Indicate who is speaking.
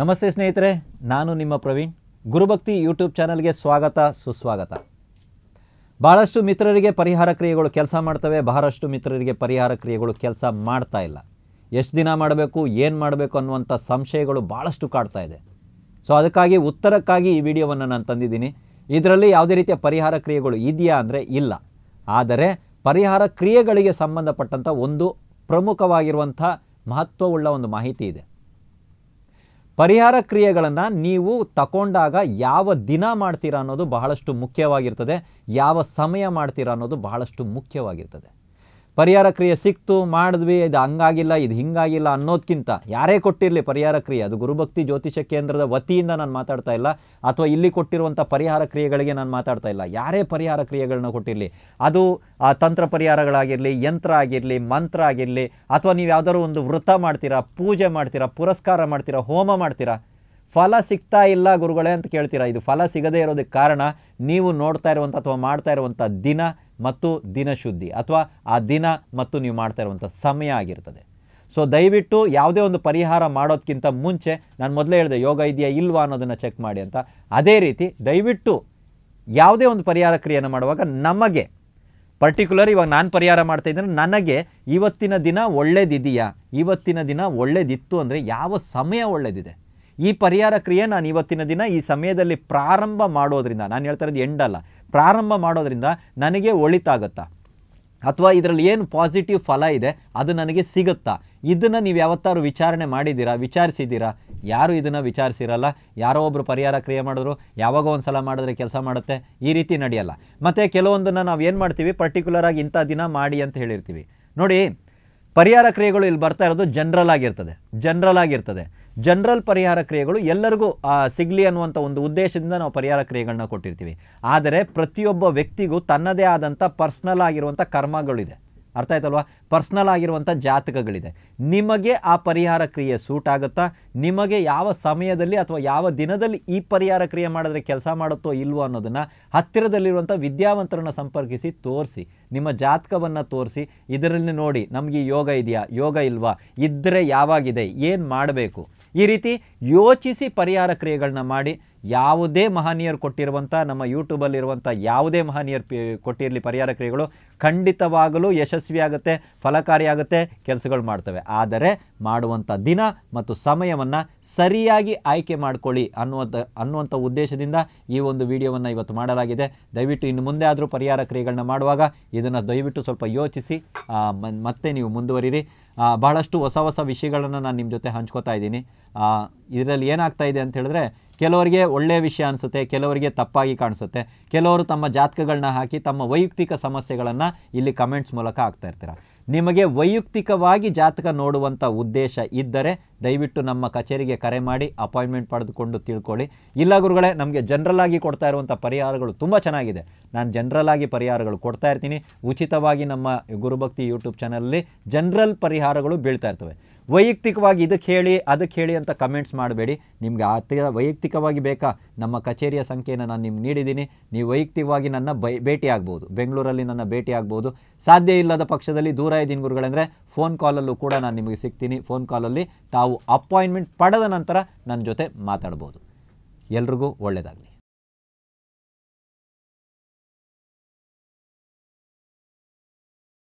Speaker 1: ನಮಸ್ತೆ ಸ್ನೇಹಿತರೆ ನಾನು ನಿಮ್ಮ ಪ್ರವೀಣ್ ಗುರುಭಕ್ತಿ ಯೂಟ್ಯೂಬ್ ಚಾನಲ್ಗೆ ಸ್ವಾಗತ ಸುಸ್ವಾಗತ ಭಾಳಷ್ಟು ಮಿತ್ರರಿಗೆ ಪರಿಹಾರ ಕ್ರಿಯೆಗಳು ಕೆಲಸ ಮಾಡ್ತವೆ ಬಹಳಷ್ಟು ಮಿತ್ರರಿಗೆ ಪರಿಹಾರ ಕ್ರಿಯೆಗಳು ಕೆಲಸ ಮಾಡ್ತಾ ಇಲ್ಲ ಎಷ್ಟು ದಿನ ಮಾಡಬೇಕು ಏನು ಮಾಡಬೇಕು ಅನ್ನುವಂಥ ಸಂಶಯಗಳು ಭಾಳಷ್ಟು ಕಾಡ್ತಾ ಇದೆ ಸೊ ಅದಕ್ಕಾಗಿ ಉತ್ತರಕ್ಕಾಗಿ ಈ ವಿಡಿಯೋವನ್ನು ನಾನು ತಂದಿದ್ದೀನಿ ಇದರಲ್ಲಿ ಯಾವುದೇ ರೀತಿಯ ಪರಿಹಾರ ಕ್ರಿಯೆಗಳು ಇದೆಯಾ ಅಂದರೆ ಇಲ್ಲ ಆದರೆ ಪರಿಹಾರ ಕ್ರಿಯೆಗಳಿಗೆ ಸಂಬಂಧಪಟ್ಟಂಥ ಒಂದು ಪ್ರಮುಖವಾಗಿರುವಂಥ ಮಹತ್ವವುಳ್ಳ ಒಂದು ಮಾಹಿತಿ ಇದೆ ಪರಿಹಾರ ಕ್ರಿಯೆಗಳನ್ನು ನೀವು ತಕೊಂಡಾಗ ಯಾವ ದಿನ ಮಾಡ್ತೀರಾ ಅನ್ನೋದು ಬಹಳಷ್ಟು ಮುಖ್ಯವಾಗಿರ್ತದೆ ಯಾವ ಸಮಯ ಮಾಡ್ತೀರಾ ಅನ್ನೋದು ಬಹಳಷ್ಟು ಮುಖ್ಯವಾಗಿರ್ತದೆ ಪರಿಹಾರ ಕ್ರಿಯೆ ಸಿಕ್ತು ಮಾಡಿದ್ವಿ ಇದು ಹಂಗಾಗಿಲ್ಲ ಇದು ಹಿಂಗಾಗಿಲ್ಲ ಅನ್ನೋದಕ್ಕಿಂತ ಯಾರೇ ಕೊಟ್ಟಿರಲಿ ಪರಿಹಾರ ಕ್ರಿಯೆ ಅದು ಗುರುಭಕ್ತಿ ಜ್ಯೋತಿಷ ಕೇಂದ್ರದ ವತಿಯಿಂದ ನಾನು ಮಾತಾಡ್ತಾ ಇಲ್ಲ ಅಥವಾ ಇಲ್ಲಿ ಕೊಟ್ಟಿರುವಂಥ ಪರಿಹಾರ ಕ್ರಿಯೆಗಳಿಗೆ ನಾನು ಮಾತಾಡ್ತಾ ಇಲ್ಲ ಯಾರೇ ಪರಿಹಾರ ಕ್ರಿಯೆಗಳನ್ನ ಕೊಟ್ಟಿರಲಿ ಅದು ಆ ತಂತ್ರ ಪರಿಹಾರಗಳಾಗಿರಲಿ ಯಂತ್ರ ಆಗಿರಲಿ ಮಂತ್ರ ಆಗಿರಲಿ ಅಥವಾ ನೀವು ಯಾವುದಾದ್ರು ಒಂದು ವೃತ್ತ ಮಾಡ್ತೀರಾ ಪೂಜೆ ಮಾಡ್ತೀರಾ ಪುರಸ್ಕಾರ ಮಾಡ್ತೀರಾ ಹೋಮ ಮಾಡ್ತೀರಾ ಫಲ ಸಿಗ್ತಾ ಇಲ್ಲ ಗುರುಗಳೇ ಅಂತ ಕೇಳ್ತೀರಾ ಇದು ಫಲ ಸಿಗದೇ ಇರೋದಕ್ಕೆ ಕಾರಣ ನೀವು ನೋಡ್ತಾ ಇರುವಂಥ ಅಥವಾ ಮಾಡ್ತಾ ಇರುವಂಥ ದಿನ ಮತ್ತು ದಿನಶುದ್ಧಿ ಅಥವಾ ಆ ದಿನ ಮತ್ತು ನೀವು ಮಾಡ್ತಾ ಇರುವಂಥ ಸಮಯ ಆಗಿರ್ತದೆ ಸೊ ದಯವಿಟ್ಟು ಯಾವುದೇ ಒಂದು ಪರಿಹಾರ ಮಾಡೋದಕ್ಕಿಂತ ಮುಂಚೆ ನಾನು ಮೊದಲೇ ಹೇಳಿದೆ ಯೋಗ ಇದೆಯಾ ಇಲ್ವಾ ಅನ್ನೋದನ್ನು ಚೆಕ್ ಮಾಡಿ ಅಂತ ಅದೇ ರೀತಿ ದಯವಿಟ್ಟು ಯಾವುದೇ ಒಂದು ಪರಿಹಾರ ಕ್ರಿಯೆಯನ್ನು ಮಾಡುವಾಗ ನಮಗೆ ಪರ್ಟಿಕ್ಯುಲರ್ ಇವಾಗ ನಾನು ಪರಿಹಾರ ಮಾಡ್ತಾ ಇದ್ದರೆ ನನಗೆ ಇವತ್ತಿನ ದಿನ ಒಳ್ಳೇದಿದೆಯಾ ಇವತ್ತಿನ ದಿನ ಒಳ್ಳೇದಿತ್ತು ಅಂದರೆ ಯಾವ ಸಮಯ ಒಳ್ಳೇದಿದೆ ಈ ಪರಿಹಾರ ಕ್ರಿಯೆ ನಾನು ಇವತ್ತಿನ ದಿನ ಈ ಸಮಯದಲ್ಲಿ ಪ್ರಾರಂಭ ಮಾಡೋದ್ರಿಂದ ನಾನು ಹೇಳ್ತಾ ಇರೋದು ಎಂಡಲ್ಲ ಪ್ರಾರಂಭ ಮಾಡೋದ್ರಿಂದ ನನಗೆ ಒಳಿತಾಗುತ್ತಾ ಅಥವಾ ಇದರಲ್ಲಿ ಏನು ಪಾಸಿಟಿವ್ ಫಲ ಇದೆ ಅದು ನನಗೆ ಸಿಗುತ್ತಾ ಇದನ್ನು ನೀವು ಯಾವತ್ತಾರು ವಿಚಾರಣೆ ಮಾಡಿದ್ದೀರಾ ವಿಚಾರಿಸಿದ್ದೀರಾ ಯಾರು ಇದನ್ನು ವಿಚಾರಿಸಿರಲ್ಲ ಯಾರೋ ಒಬ್ಬರು ಪರಿಹಾರ ಕ್ರಿಯೆ ಮಾಡಿದ್ರು ಯಾವಾಗೋ ಒಂದು ಸಲ ಮಾಡಿದ್ರೆ ಕೆಲಸ ಮಾಡುತ್ತೆ ಈ ರೀತಿ ನಡೆಯಲ್ಲ ಮತ್ತು ಕೆಲವೊಂದನ್ನು ನಾವು ಏನು ಮಾಡ್ತೀವಿ ಪರ್ಟಿಕ್ಯುಲರಾಗಿ ಇಂಥ ದಿನ ಮಾಡಿ ಅಂತ ಹೇಳಿರ್ತೀವಿ ನೋಡಿ ಪರಿಹಾರ ಕ್ರಿಯೆಗಳು ಇಲ್ಲಿ ಬರ್ತಾ ಇರೋದು ಜನರಲ್ ಆಗಿರ್ತದೆ ಜನರಲ್ ಆಗಿರ್ತದೆ ಜನರಲ್ ಪರಿಹಾರ ಕ್ರಿಯೆಗಳು ಎಲ್ಲರಿಗೂ ಸಿಗಲಿ ಅನ್ನುವಂಥ ಒಂದು ಉದ್ದೇಶದಿಂದ ನಾವು ಪರಿಹಾರ ಕ್ರಿಯೆಗಳನ್ನ ಕೊಟ್ಟಿರ್ತೀವಿ ಆದರೆ ಪ್ರತಿಯೊಬ್ಬ ವ್ಯಕ್ತಿಗೂ ತನ್ನದೇ ಆದಂಥ ಪರ್ಸ್ನಲ್ ಆಗಿರುವಂಥ ಕರ್ಮಗಳಿದೆ ಅರ್ಥ ಆಯ್ತಲ್ವಾ ಪರ್ಸ್ನಲ್ ಆಗಿರುವಂಥ ಜಾತಕಗಳಿದೆ ನಿಮಗೆ ಆ ಪರಿಹಾರ ಕ್ರಿಯೆ ಸೂಟ್ ಆಗುತ್ತಾ ನಿಮಗೆ ಯಾವ ಸಮಯದಲ್ಲಿ ಅಥವಾ ಯಾವ ದಿನದಲ್ಲಿ ಈ ಪರಿಹಾರ ಕ್ರಿಯೆ ಮಾಡಿದ್ರೆ ಕೆಲಸ ಮಾಡುತ್ತೋ ಇಲ್ವೋ ಅನ್ನೋದನ್ನು ಹತ್ತಿರದಲ್ಲಿರುವಂಥ ವಿದ್ಯಾವಂತರನ್ನು ಸಂಪರ್ಕಿಸಿ ತೋರಿಸಿ ನಿಮ್ಮ ಜಾತಕವನ್ನು ತೋರಿಸಿ ಇದರಲ್ಲಿ ನೋಡಿ ನಮಗೆ ಯೋಗ ಇದೆಯಾ ಯೋಗ ಇಲ್ವಾ ಇದ್ದರೆ ಯಾವಾಗಿದೆ ಏನು ಮಾಡಬೇಕು ಈ ರೀತಿ ಯೋಚಿಸಿ ಪರಿಹಾರ ಕ್ರಿಯೆಗಳನ್ನ ಮಾಡಿ ಯಾವುದೇ ಮಹನೀಯರು ಕೊಟ್ಟಿರುವಂಥ ನಮ್ಮ ಯೂಟ್ಯೂಬಲ್ಲಿರುವಂಥ ಯಾವುದೇ ಮಹನೀಯರು ಕೊಟ್ಟಿರಲಿ ಪರಿಹಾರ ಕ್ರಿಯೆಗಳು ಖಂಡಿತವಾಗಲೂ ಯಶಸ್ವಿಯಾಗುತ್ತೆ ಫಲಕಾರಿಯಾಗುತ್ತೆ ಕೆಲಸಗಳು ಮಾಡ್ತವೆ ಆದರೆ ಮಾಡುವಂಥ ದಿನ ಮತ್ತು ಸಮಯವನ್ನು ಸರಿಯಾಗಿ ಆಯ್ಕೆ ಮಾಡಿಕೊಳ್ಳಿ ಅನ್ನುವಂಥ ಅನ್ನುವಂಥ ಉದ್ದೇಶದಿಂದ ಈ ಒಂದು ವಿಡಿಯೋವನ್ನು ಇವತ್ತು ಮಾಡಲಾಗಿದೆ ದಯವಿಟ್ಟು ಇನ್ನು ಮುಂದೆ ಆದರೂ ಪರಿಹಾರ ಕ್ರಿಯೆಗಳನ್ನ ಮಾಡುವಾಗ ಇದನ್ನು ದಯವಿಟ್ಟು ಸ್ವಲ್ಪ ಯೋಚಿಸಿ ಮತ್ತೆ ನೀವು ಮುಂದುವರಿರಿ ಬಹಳಷ್ಟು ಹೊಸ ಹೊಸ ವಿಷಯಗಳನ್ನು ನಾನು ನಿಮ್ಮ ಜೊತೆ ಹಂಚ್ಕೋತಾ ಇದ್ದೀನಿ ಇದರಲ್ಲಿ ಏನಾಗ್ತಾ ಇದೆ ಅಂತ ಹೇಳಿದ್ರೆ ಕೆಲವರಿಗೆ ಒಳ್ಳೆಯ ವಿಷಯ ಅನಿಸುತ್ತೆ ಕೆಲವರಿಗೆ ತಪ್ಪಾಗಿ ಕಾಣಿಸುತ್ತೆ ಕೆಲವರು ತಮ್ಮ ಜಾತಕಗಳನ್ನ ಹಾಕಿ ತಮ್ಮ ವೈಯಕ್ತಿಕ ಸಮಸ್ಯೆಗಳನ್ನು ಇಲ್ಲಿ ಕಮೆಂಟ್ಸ್ ಮೂಲಕ ಹಾಕ್ತಾ ಇರ್ತೀರ ನಿಮಗೆ ವೈಯಕ್ತಿಕವಾಗಿ ಜಾತಕ ನೋಡುವಂಥ ಉದ್ದೇಶ ಇದ್ದರೆ ದಯವಿಟ್ಟು ನಮ್ಮ ಕಚೇರಿಗೆ ಕರೆ ಮಾಡಿ ಅಪಾಯಿಂಟ್ಮೆಂಟ್ ಪಡೆದುಕೊಂಡು ತಿಳ್ಕೊಳ್ಳಿ ಇಲ್ಲ ಗುರುಗಳೇ ನಮಗೆ ಜನರಲ್ ಆಗಿ ಕೊಡ್ತಾ ಇರುವಂಥ ಪರಿಹಾರಗಳು ತುಂಬ ಚೆನ್ನಾಗಿದೆ ನಾನು ಜನರಲ್ ಆಗಿ ಪರಿಹಾರಗಳು ಕೊಡ್ತಾ ಇರ್ತೀನಿ ಉಚಿತವಾಗಿ ನಮ್ಮ ಗುರುಭಕ್ತಿ ಯೂಟ್ಯೂಬ್ ಚಾನಲಲ್ಲಿ ಜನರಲ್ ಪರಿಹಾರಗಳು ಬೀಳ್ತಾ ಇರ್ತವೆ ವೈಯಕ್ತಿಕವಾಗಿ ಇದಕ್ಕೆ ಹೇಳಿ ಅದಕ್ಕೆ ಹೇಳಿ ಅಂತ ಕಮೆಂಟ್ಸ್ ಮಾಡಬೇಡಿ ನಿಮಗೆ ಅತ್ಯ ವೈಯಕ್ತಿಕವಾಗಿ ಬೇಕಾ ನಮ್ಮ ಕಚೇರಿಯ ಸಂಖ್ಯೆಯನ್ನು ನಾನು ನಿಮ್ಗೆ ನೀಡಿದ್ದೀನಿ ನೀವು ವೈಯಕ್ತಿಕವಾಗಿ ನನ್ನ ಬೈ ಭೇಟಿ ಆಗ್ಬೋದು ಬೆಂಗಳೂರಲ್ಲಿ ನನ್ನ ಭೇಟಿ ಆಗ್ಬೋದು ಸಾಧ್ಯ ಇಲ್ಲದ ಪಕ್ಷದಲ್ಲಿ ದೂರ ಇದ್ದೀನಿ ಗುರುಗಳಂದರೆ ಫೋನ್ ಕಾಲಲ್ಲೂ ಕೂಡ ನಾನು ನಿಮಗೆ ಸಿಗ್ತೀನಿ ಫೋನ್ ಕಾಲಲ್ಲಿ ತಾವು ಅಪಾಯಿಂಟ್ಮೆಂಟ್ ಪಡೆದ ನಂತರ ನನ್ನ ಜೊತೆ ಮಾತಾಡ್ಬೋದು ಎಲ್ರಿಗೂ ಒಳ್ಳೆಯದಾಗಲಿ